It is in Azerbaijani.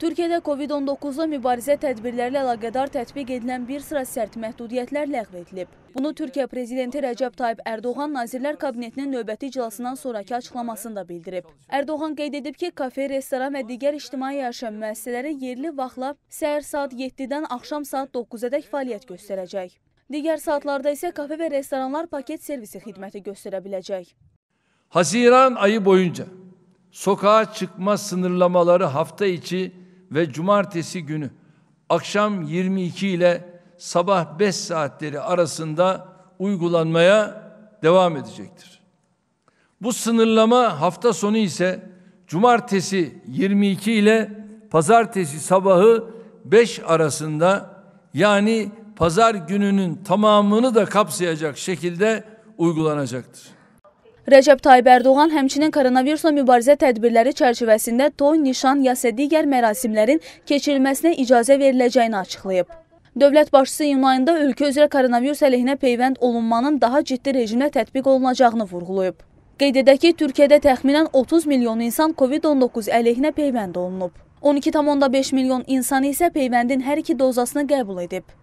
Türkiyədə COVID-19-la mübarizə tədbirlərlə əlaqədar tətbiq edilən bir sıra sərt məhdudiyyətlər ləğv edilib. Bunu Türkiyə Prezidenti Rəcəb Tayyip Ərdoğan Nazirlər Kabinetinin növbəti iclasından sonraki açıqlamasında bildirib. Ərdoğan qeyd edib ki, kafe, restoran və digər ictimai yaşam müəssisələri yerli vaxtla səhər saat 7-dən axşam saat 9-ədək fəaliyyət göstərəcək. Digər saatlarda isə kafe və restoranlar paket servisi xidməti göstərə biləcək. Haziran ayı boyunca sokağa çıkma sınırlamaları hafta içi ve cumartesi günü akşam 22 ile sabah 5 saatleri arasında uygulanmaya devam edecektir. Bu sınırlama hafta sonu ise cumartesi 22 ile pazartesi sabahı 5 arasında yani pazar gününün tamamını da kapsayacak şekilde uygulanacaktır. Rəcəb Tayyib Ərdoğan həmçinin koronavirusla mübarizə tədbirləri çərçivəsində toy, nişan, yasə digər mərasimlərin keçirilməsinə icazə veriləcəyini açıqlayıb. Dövlət başçısı iyun ayında ölkə üzrə koronavirus əleyhinə peyvənd olunmanın daha ciddi rejimlə tətbiq olunacağını vurğulayıb. Qeyd edək ki, Türkiyədə təxminən 30 milyon insan COVID-19 əleyhinə peyvənd olunub. 12,5 milyon insan isə peyvəndin hər iki dozasını qəbul edib.